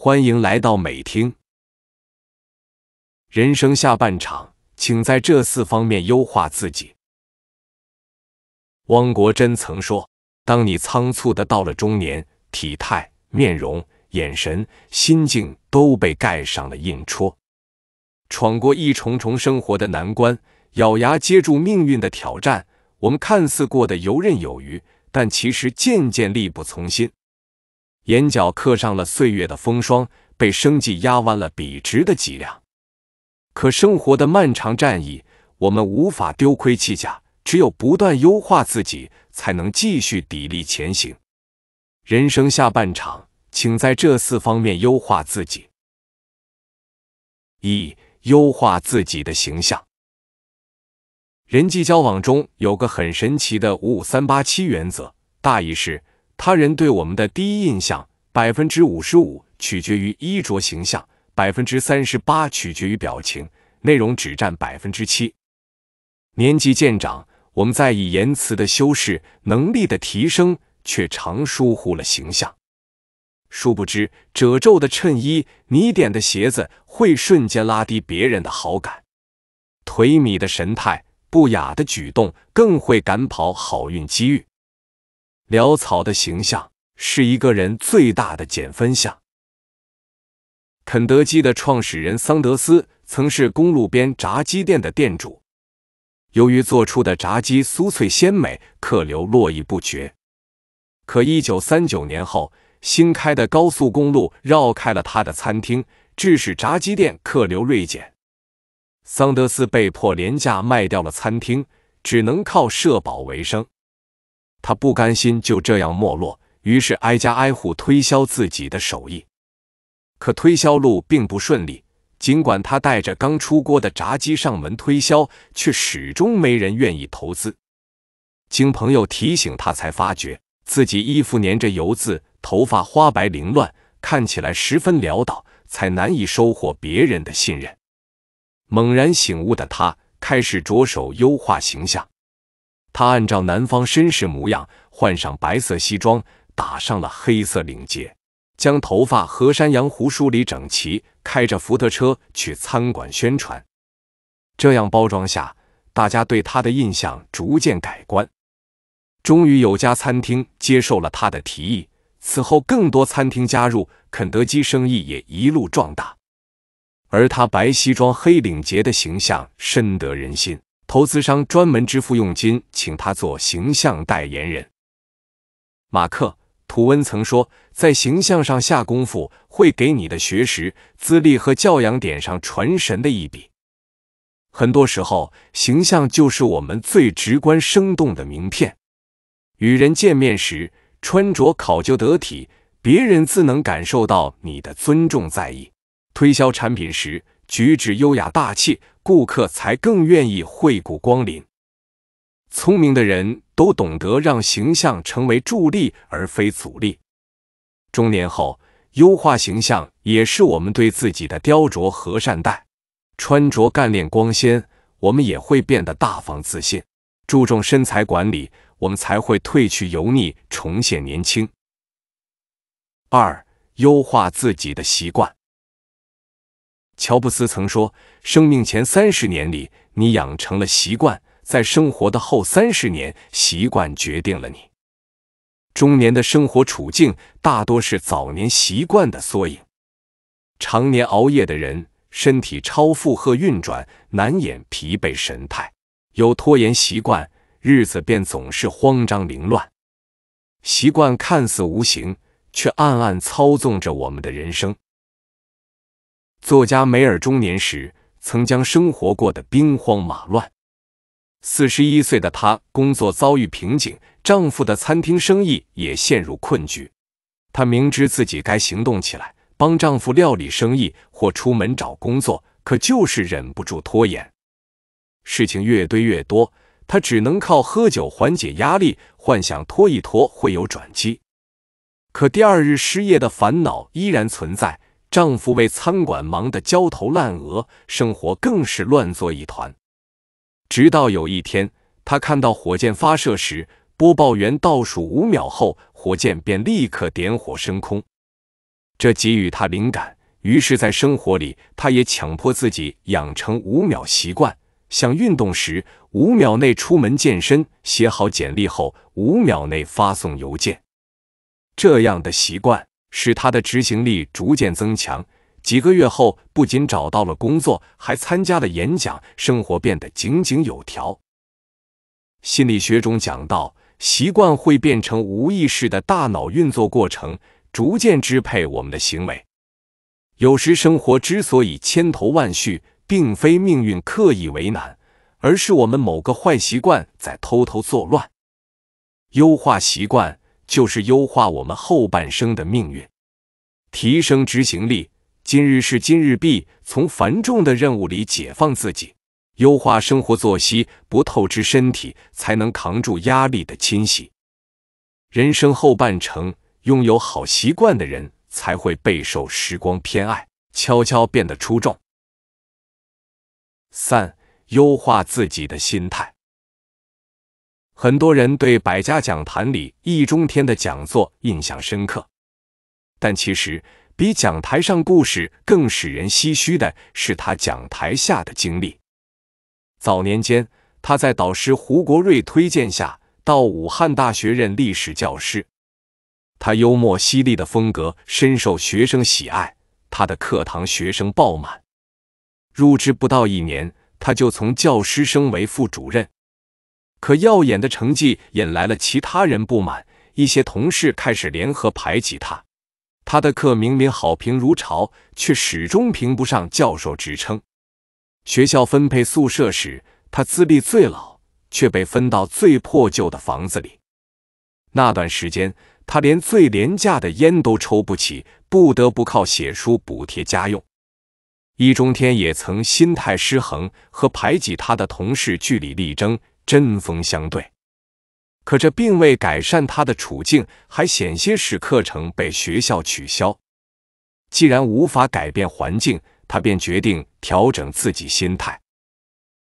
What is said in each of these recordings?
欢迎来到美听。人生下半场，请在这四方面优化自己。汪国真曾说：“当你仓促的到了中年，体态、面容、眼神、心境都被盖上了印戳。闯过一重重生活的难关，咬牙接住命运的挑战，我们看似过得游刃有余，但其实渐渐力不从心。”眼角刻上了岁月的风霜，被生计压弯了笔直的脊梁。可生活的漫长战役，我们无法丢盔弃甲，只有不断优化自己，才能继续砥砺前行。人生下半场，请在这四方面优化自己：一、优化自己的形象。人际交往中有个很神奇的“五五三八七”原则，大意是。他人对我们的第一印象，百分之五十五取决于衣着形象，百分之三十八取决于表情，内容只占百分之七。年纪渐长，我们在意言辞的修饰，能力的提升，却常疏忽了形象。殊不知，褶皱的衬衣、泥点的鞋子，会瞬间拉低别人的好感；颓靡的神态、不雅的举动，更会赶跑好运机遇。潦草的形象是一个人最大的减分项。肯德基的创始人桑德斯曾是公路边炸鸡店的店主，由于做出的炸鸡酥脆鲜美，客流络绎不绝。可一九三九年后，新开的高速公路绕开了他的餐厅，致使炸鸡店客流锐减。桑德斯被迫廉价卖掉了餐厅，只能靠社保为生。他不甘心就这样没落，于是挨家挨户推销自己的手艺。可推销路并不顺利，尽管他带着刚出锅的炸鸡上门推销，却始终没人愿意投资。经朋友提醒，他才发觉自己衣服粘着油渍，头发花白凌乱，看起来十分潦倒，才难以收获别人的信任。猛然醒悟的他，开始着手优化形象。他按照南方绅士模样，换上白色西装，打上了黑色领结，将头发和山羊胡梳理整齐，开着福特车去餐馆宣传。这样包装下，大家对他的印象逐渐改观。终于有家餐厅接受了他的提议，此后更多餐厅加入，肯德基生意也一路壮大。而他白西装黑领结的形象深得人心。投资商专门支付佣金，请他做形象代言人。马克·吐温曾说：“在形象上下功夫，会给你的学识、资历和教养点上传神的一笔。”很多时候，形象就是我们最直观、生动的名片。与人见面时，穿着考究得体，别人自能感受到你的尊重在意。推销产品时，举止优雅大气。顾客才更愿意惠顾光临。聪明的人都懂得让形象成为助力而非阻力。中年后，优化形象也是我们对自己的雕琢和善待。穿着干练光鲜，我们也会变得大方自信；注重身材管理，我们才会褪去油腻，重现年轻。二、优化自己的习惯。乔布斯曾说：“生命前三十年里，你养成了习惯；在生活的后三十年，习惯决定了你中年的生活处境。大多是早年习惯的缩影。常年熬夜的人，身体超负荷运转，难掩疲惫神态；有拖延习惯，日子便总是慌张凌乱。习惯看似无形，却暗暗操纵着我们的人生。”作家梅尔中年时曾将生活过得兵荒马乱。四十一岁的她工作遭遇瓶颈，丈夫的餐厅生意也陷入困局。她明知自己该行动起来，帮丈夫料理生意或出门找工作，可就是忍不住拖延。事情越堆越多，她只能靠喝酒缓解压力，幻想拖一拖会有转机。可第二日失业的烦恼依然存在。丈夫为餐馆忙得焦头烂额，生活更是乱作一团。直到有一天，他看到火箭发射时，播报员倒数五秒后，火箭便立刻点火升空。这给予他灵感，于是，在生活里，他也强迫自己养成五秒习惯：想运动时，五秒内出门健身；写好简历后，五秒内发送邮件。这样的习惯。使他的执行力逐渐增强。几个月后，不仅找到了工作，还参加了演讲，生活变得井井有条。心理学中讲到，习惯会变成无意识的大脑运作过程，逐渐支配我们的行为。有时生活之所以千头万绪，并非命运刻意为难，而是我们某个坏习惯在偷偷作乱。优化习惯。就是优化我们后半生的命运，提升执行力。今日事今日毕，从繁重的任务里解放自己，优化生活作息，不透支身体，才能扛住压力的侵袭。人生后半程，拥有好习惯的人才会备受时光偏爱，悄悄变得出众。三、优化自己的心态。很多人对《百家讲坛》里易中天的讲座印象深刻，但其实比讲台上故事更使人唏嘘的是他讲台下的经历。早年间，他在导师胡国瑞推荐下到武汉大学任历史教师，他幽默犀利的风格深受学生喜爱，他的课堂学生爆满。入职不到一年，他就从教师升为副主任。可耀眼的成绩引来了其他人不满，一些同事开始联合排挤他。他的课明明好评如潮，却始终评不上教授职称。学校分配宿舍时，他资历最老，却被分到最破旧的房子里。那段时间，他连最廉价的烟都抽不起，不得不靠写书补贴家用。易中天也曾心态失衡，和排挤他的同事据理力争。针锋相对，可这并未改善他的处境，还险些使课程被学校取消。既然无法改变环境，他便决定调整自己心态。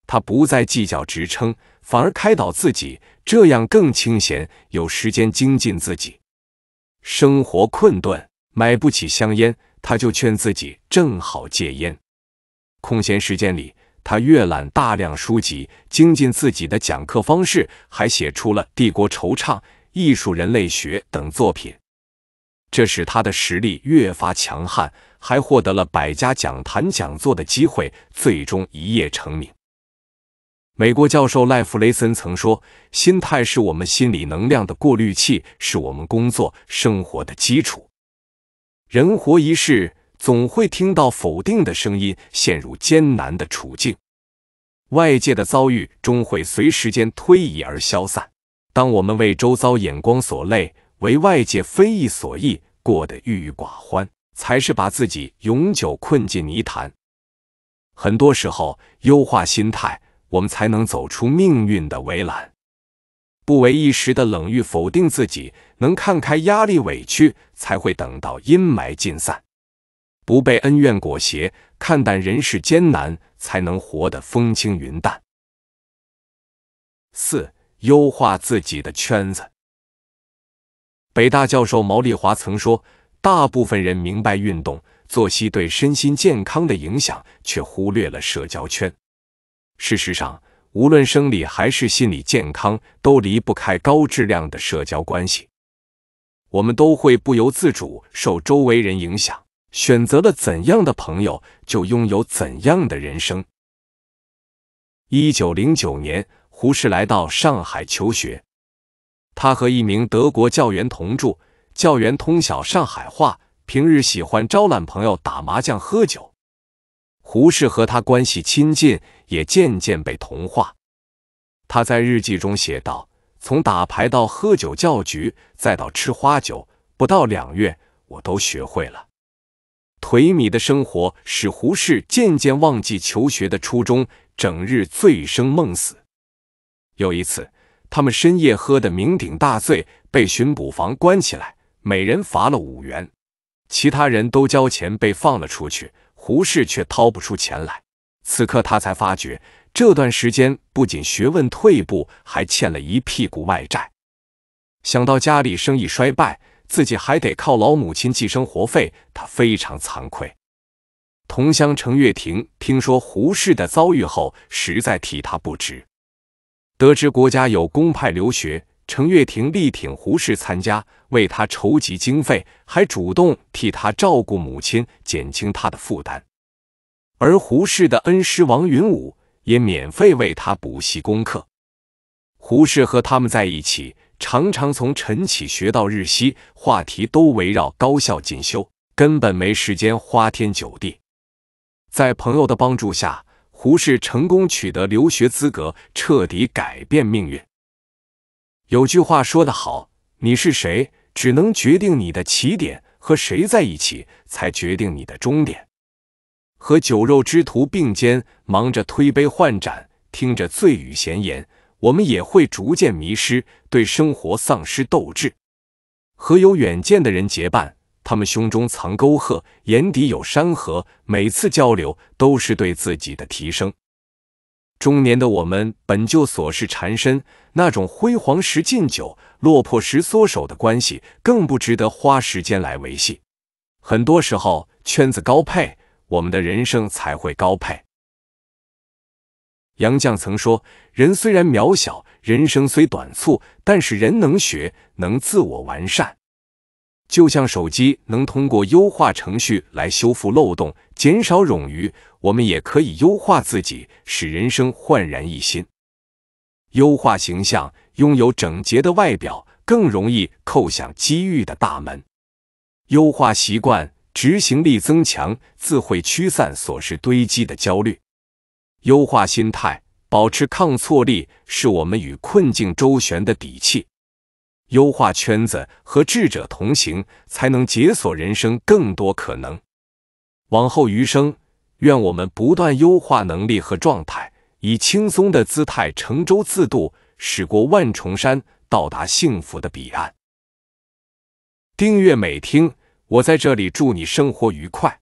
他不再计较职称，反而开导自己，这样更清闲，有时间精进自己。生活困顿，买不起香烟，他就劝自己正好戒烟。空闲时间里。他阅览大量书籍，精进自己的讲课方式，还写出了《帝国惆怅》《艺术人类学》等作品，这使他的实力越发强悍，还获得了百家讲坛讲座的机会，最终一夜成名。美国教授赖弗雷森曾说：“心态是我们心理能量的过滤器，是我们工作生活的基础。人活一世。”总会听到否定的声音，陷入艰难的处境。外界的遭遇终会随时间推移而消散。当我们为周遭眼光所累，为外界非议所役，过得郁郁寡欢，才是把自己永久困进泥潭。很多时候，优化心态，我们才能走出命运的围栏。不为一时的冷遇否定自己，能看开压力委屈，才会等到阴霾尽散。不被恩怨裹挟，看淡人世艰难，才能活得风轻云淡。四、优化自己的圈子。北大教授毛利华曾说：“大部分人明白运动、作息对身心健康的影响，却忽略了社交圈。事实上，无论生理还是心理健康，都离不开高质量的社交关系。我们都会不由自主受周围人影响。”选择了怎样的朋友，就拥有怎样的人生。一九零九年，胡适来到上海求学，他和一名德国教员同住，教员通晓上海话，平日喜欢招揽朋友打麻将、喝酒。胡适和他关系亲近，也渐渐被同化。他在日记中写道：“从打牌到喝酒、教局，再到吃花酒，不到两月，我都学会了。”颓靡的生活使胡适渐渐忘记求学的初衷，整日醉生梦死。有一次，他们深夜喝得酩酊大醉，被巡捕房关起来，每人罚了五元。其他人都交钱被放了出去，胡适却掏不出钱来。此刻他才发觉，这段时间不仅学问退步，还欠了一屁股外债。想到家里生意衰败，自己还得靠老母亲寄生活费，他非常惭愧。同乡程月亭听说胡适的遭遇后，实在替他不值。得知国家有公派留学，程月亭力挺胡适参加，为他筹集经费，还主动替他照顾母亲，减轻他的负担。而胡适的恩师王云武也免费为他补习功课。胡适和他们在一起。常常从晨起学到日息，话题都围绕高校进修，根本没时间花天酒地。在朋友的帮助下，胡适成功取得留学资格，彻底改变命运。有句话说得好：“你是谁，只能决定你的起点；和谁在一起，才决定你的终点。”和酒肉之徒并肩，忙着推杯换盏，听着醉语闲言。我们也会逐渐迷失，对生活丧失斗志。和有远见的人结伴，他们胸中藏沟壑，眼底有山河。每次交流都是对自己的提升。中年的我们本就琐事缠身，那种辉煌时敬酒，落魄时缩手的关系，更不值得花时间来维系。很多时候，圈子高配，我们的人生才会高配。杨绛曾说：“人虽然渺小，人生虽短促，但是人能学，能自我完善。就像手机能通过优化程序来修复漏洞、减少冗余，我们也可以优化自己，使人生焕然一新。优化形象，拥有整洁的外表，更容易叩响机遇的大门。优化习惯，执行力增强，自会驱散琐事堆积的焦虑。”优化心态，保持抗挫力，是我们与困境周旋的底气。优化圈子，和智者同行，才能解锁人生更多可能。往后余生，愿我们不断优化能力和状态，以轻松的姿态乘舟自渡，驶过万重山，到达幸福的彼岸。订阅美听，我在这里祝你生活愉快。